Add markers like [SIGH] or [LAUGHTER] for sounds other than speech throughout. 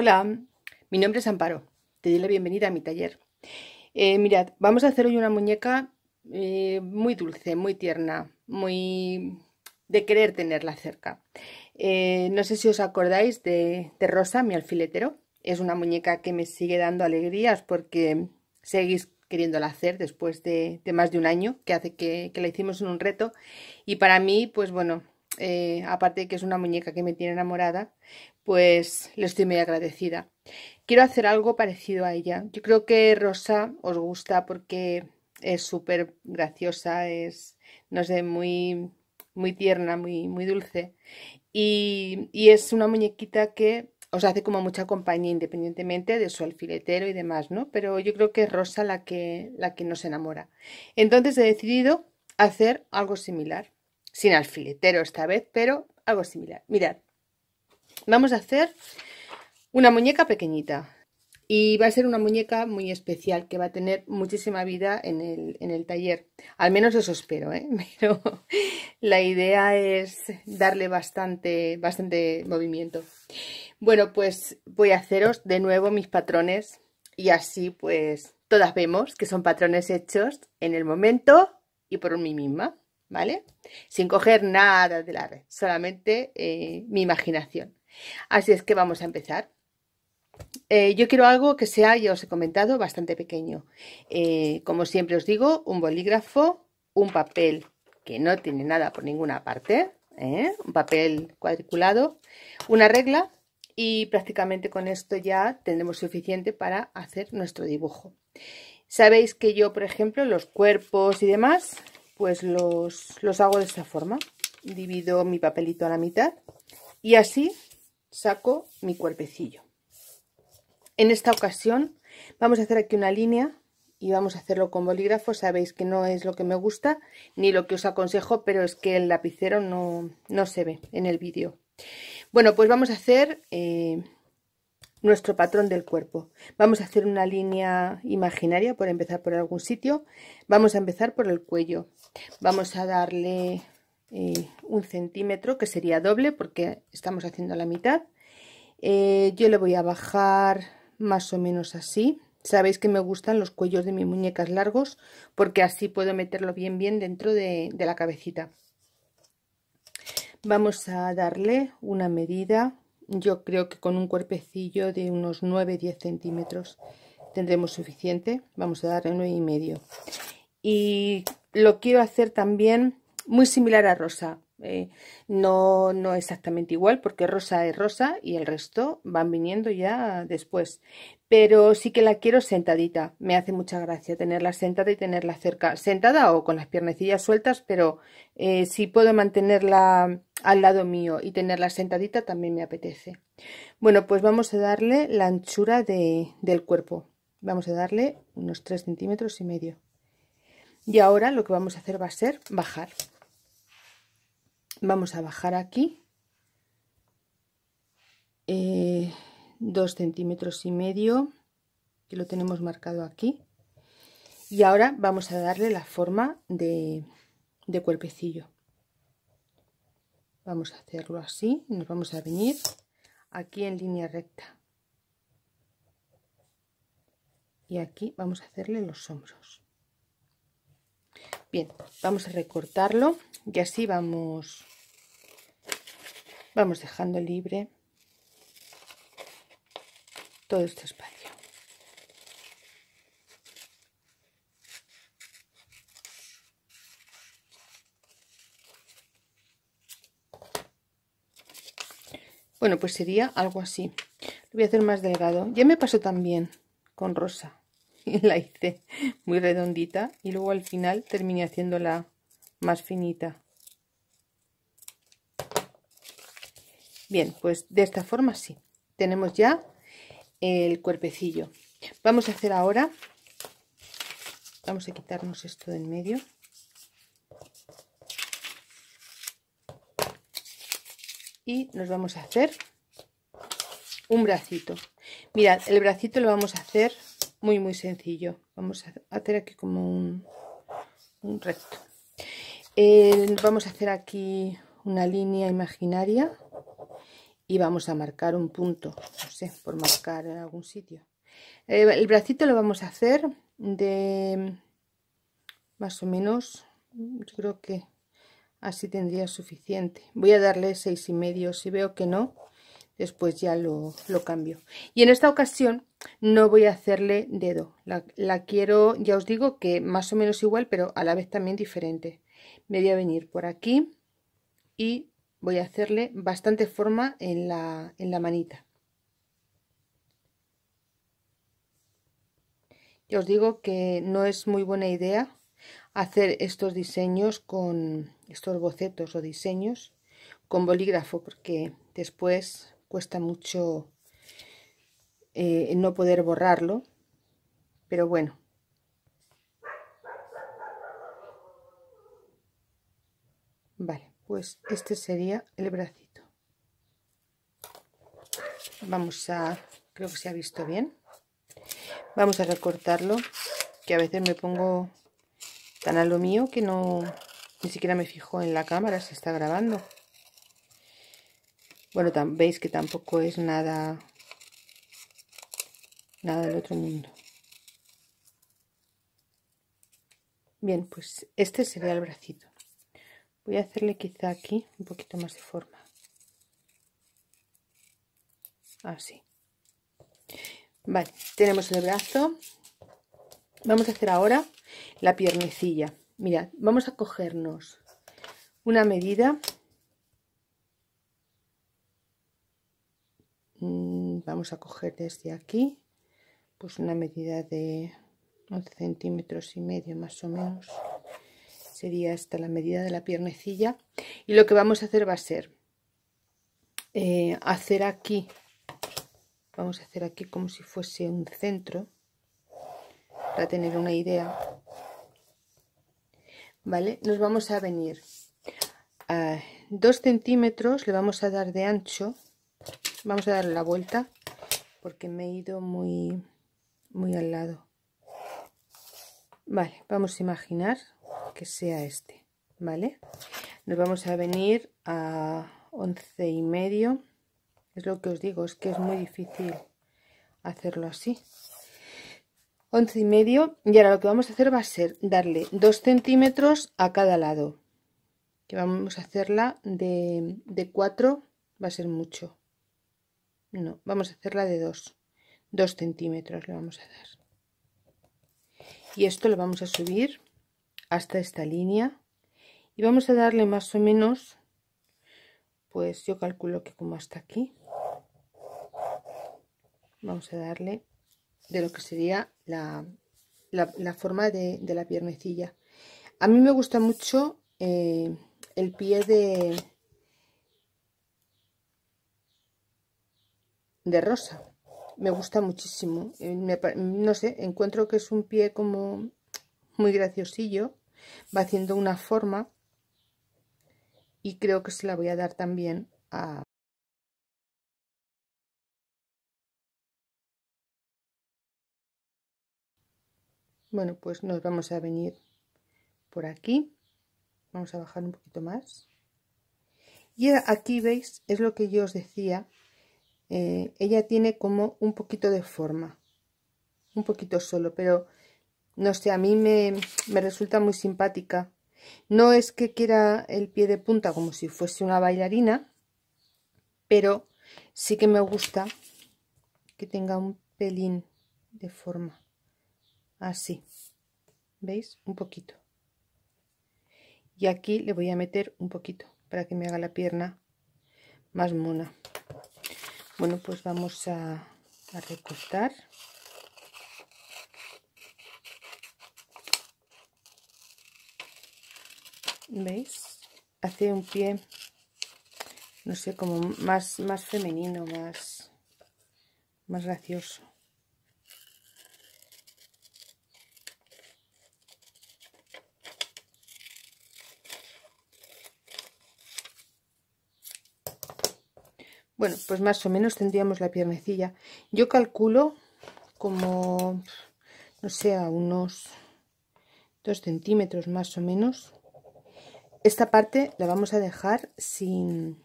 Hola, mi nombre es Amparo. Te doy la bienvenida a mi taller. Eh, mirad, vamos a hacer hoy una muñeca eh, muy dulce, muy tierna, muy de querer tenerla cerca. Eh, no sé si os acordáis de, Rosa, mi alfiletero. Es una muñeca que me sigue dando alegrías porque seguís queriéndola hacer después de, más de un año que hace que la hicimos en un reto. Y para mí, pues bueno, eh, aparte de que es una muñeca que me tiene enamorada, pues le estoy muy agradecida. Quiero hacer algo parecido a ella. Yo creo que Rosa os gusta porque es súper graciosa, es, no sé, muy, muy tierna, muy, muy dulce. Y, es una muñequita que os hace como mucha compañía independientemente de su alfiletero y demás, ¿no? Pero yo creo que es Rosa la que, la que nos enamora. Entonces he decidido hacer algo similar sin alfiletero esta vez, pero algo similar. Mirad, vamos a hacer una muñeca pequeñita y va a ser una muñeca muy especial que va a tener muchísima vida en el, taller. Al menos eso espero, ¿eh? [LAUGHS] pero la idea es darle bastante, bastante movimiento. Bueno, pues voy a haceros de nuevo mis patrones y así pues todas vemos que son patrones hechos en el momento y por mí misma. ¿vale? Sin coger nada de la red, solamente eh, mi imaginación. Así es que vamos a empezar. Eh, yo quiero algo que sea, ya os he comentado, bastante pequeño. Eh, como siempre os digo, un bolígrafo, un papel que no tiene nada por ninguna parte, un papel cuadriculado, una regla y prácticamente con esto ya tendremos suficiente para hacer nuestro dibujo. Sabéis que yo, por ejemplo, los cuerpos y demás pues los, los hago de esta forma. Divido mi papelito a la mitad y así saco mi cuerpecillo. En esta ocasión vamos a hacer aquí una línea y vamos a hacerlo con bolígrafo. Sabéis que no es lo que me gusta ni lo que os aconsejo, pero es que el lapicero no, no se ve en el vídeo. Bueno, pues vamos a hacer eh, nuestro patrón del cuerpo. Vamos a hacer una línea imaginaria por empezar por algún sitio. Vamos a empezar por el cuello. Vamos a darle eh, un centímetro, que sería doble porque estamos haciendo la mitad. Eh, yo le voy a bajar más o menos así. Sabéis que me gustan los cuellos de mis muñecas largos porque así puedo meterlo bien bien dentro de la cabecita. Vamos a darle una medida yo creo que con un cuerpecillo de unos 9-10 centímetros tendremos suficiente. Vamos a dar 9 y medio. Y lo quiero hacer también muy similar a rosa. Eh, no, no exactamente igual porque rosa es rosa y el resto van viniendo ya después. Pero sí que la quiero sentadita. Me hace mucha gracia tenerla sentada y tenerla cerca. Sentada o con las piernecillas sueltas, pero eh, si puedo mantenerla al lado mío y tenerla sentadita también me apetece. Bueno, pues vamos a darle la anchura de, del cuerpo. Vamos a darle unos 3 centímetros y medio. Y ahora lo que vamos a hacer va a ser bajar. Vamos a bajar aquí. 2 eh, centímetros y medio, que lo tenemos marcado aquí. Y ahora vamos a darle la forma de, de cuerpecillo vamos a hacerlo así nos vamos a venir aquí en línea recta y aquí vamos a hacerle los hombros bien vamos a recortarlo y así vamos vamos dejando libre todo este espacio Bueno, pues sería algo así. Lo voy a hacer más delgado. Ya me pasó también con rosa. [LAUGHS] Y la hice muy redondita. Y luego al final terminé haciéndola más finita. Bien, pues de esta forma sí. Tenemos ya el cuerpecillo. Vamos a hacer ahora... Vamos a quitarnos esto de en medio. y nos vamos a hacer un bracito mirad el bracito lo vamos a hacer muy muy sencillo vamos a hacer aquí como un, recto vamos a hacer aquí una línea imaginaria y vamos a marcar un punto no sé por marcar en algún sitio el bracito lo vamos a hacer de más o menos yo creo que así tendría suficiente voy a darle seis y medio si veo que no después ya lo, cambio y en esta ocasión no voy a hacerle dedo la, quiero ya os digo que más o menos igual pero a la vez también diferente me voy a venir por aquí y voy a hacerle bastante forma en la, en la manita ya os digo que no es muy buena idea hacer estos diseños con estos bocetos o diseños con bolígrafo porque después cuesta mucho eh, no poder borrarlo pero bueno vale pues este sería el bracito vamos a creo que se ha visto bien vamos a recortarlo que a veces me pongo Tan a lo mío que no... Ni siquiera me fijo en la cámara se está grabando. Bueno, veis que tampoco es nada... Nada del otro mundo. Bien, pues este sería el bracito. Voy a hacerle quizá aquí un poquito más de forma. Así. Vale, tenemos el brazo. Vamos a hacer ahora la piernecilla. Mirad, vamos a cogernos una medida. Mm, vamos a coger desde aquí, pues una medida de 11 centímetros y medio más o menos. Sería esta la medida de la piernecilla. Y lo que vamos a hacer va a ser eh, hacer aquí, vamos a hacer aquí como si fuese un centro, para tener una idea ¿vale? Nos vamos a venir a 2 centímetros, le vamos a dar de ancho, vamos a darle la vuelta porque me he ido muy, muy al lado. Vale, vamos a imaginar que sea este, ¿vale? Nos vamos a venir a once y medio. Es lo que os digo, es que es muy difícil hacerlo así. 11 y medio y ahora lo que vamos a hacer va a ser darle 2 centímetros a cada lado que vamos a hacerla de, de 4 va a ser mucho no, vamos a hacerla de 2 2 centímetros le vamos a dar y esto lo vamos a subir hasta esta línea y vamos a darle más o menos pues yo calculo que como hasta aquí vamos a darle de lo que sería la, la, forma de, la piernecilla. A mí me gusta mucho eh, el pie de, de rosa. Me gusta muchísimo. Eh, no sé, encuentro que es un pie como muy graciosillo. Va haciendo una forma. Y creo que se la voy a dar también a... Bueno, pues nos vamos a venir por aquí. Vamos a bajar un poquito más. Y aquí veis, es lo que yo os decía. Eh, ella tiene como un poquito de forma. Un poquito solo, pero no sé, a mí me resulta muy simpática. No es que quiera el pie de punta como si fuese una bailarina, pero sí que me gusta que tenga un pelín de forma así veis un poquito y aquí le voy a meter un poquito para que me haga la pierna más mona bueno pues vamos a, recortar veis hace un pie no sé como más más femenino más más gracioso Bueno, pues más o menos tendríamos la piernecilla. Yo calculo como, no sé, unos 2 centímetros más o menos. Esta parte la vamos a dejar sin,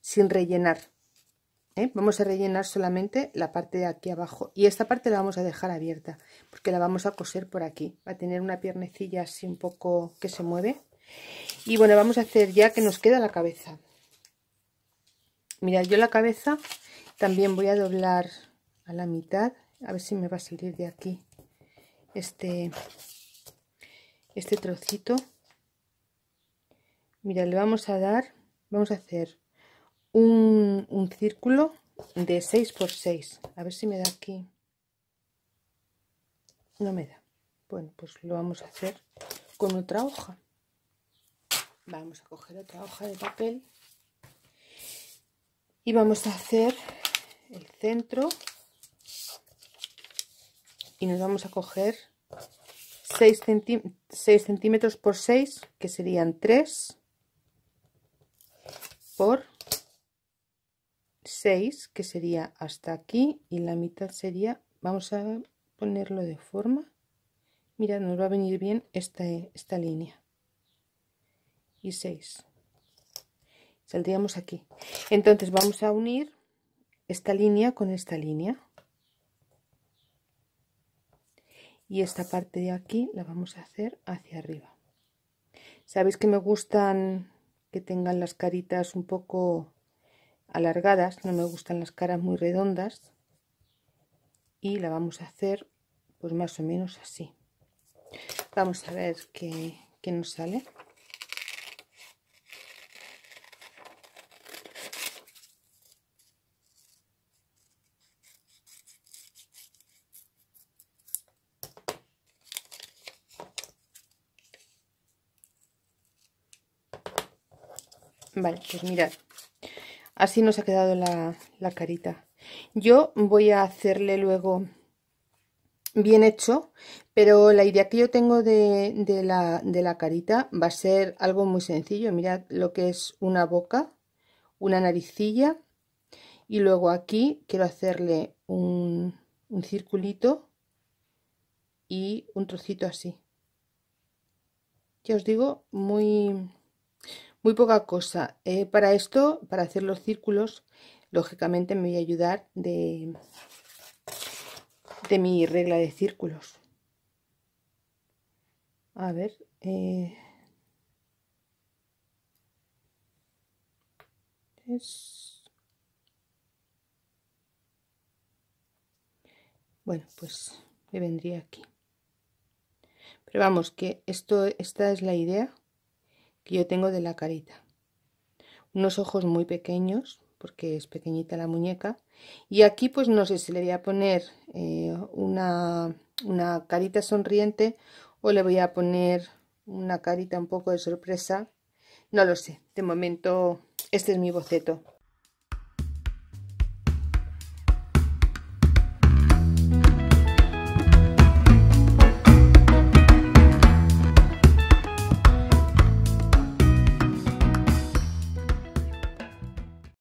sin rellenar. ¿eh? Vamos a rellenar solamente la parte de aquí abajo. Y esta parte la vamos a dejar abierta, porque la vamos a coser por aquí. Va a tener una piernecilla así un poco que se mueve. Y bueno, vamos a hacer ya que nos queda la cabeza. Mira, yo la cabeza también voy a doblar a la mitad. A ver si me va a salir de aquí este, este trocito. Mira, le vamos a dar, vamos a hacer un, un círculo de 6 por 6. A ver si me da aquí. No me da. Bueno, pues lo vamos a hacer con otra hoja. Vamos a coger otra hoja de papel y vamos a hacer el centro y nos vamos a coger 6, centímetros por 6 que serían 3 por 6 que sería hasta aquí y la mitad sería vamos a ponerlo de forma mira nos va a venir bien esta, esta línea y 6 saldríamos aquí entonces vamos a unir esta línea con esta línea y esta parte de aquí la vamos a hacer hacia arriba sabéis que me gustan que tengan las caritas un poco alargadas no me gustan las caras muy redondas y la vamos a hacer pues más o menos así vamos a ver qué, nos sale Vale, pues mirad. Así nos ha quedado la, carita. Yo voy a hacerle luego bien hecho, pero la idea que yo tengo de, la, de, la, carita va a ser algo muy sencillo. Mirad lo que es una boca, una naricilla y luego aquí quiero hacerle un, un circulito y un trocito así. Ya os digo, muy muy poca cosa. Eh, para esto, para hacer los círculos, lógicamente me voy a ayudar de, de mi regla de círculos. A ver... Eh, bueno, pues me vendría aquí. Pero vamos, que esto, esta es la idea que yo tengo de la carita. Unos ojos muy pequeños, porque es pequeñita la muñeca. Y aquí pues no sé si le voy a poner eh, una carita sonriente o le voy a poner una carita un poco de sorpresa. No lo sé, de momento este es mi boceto.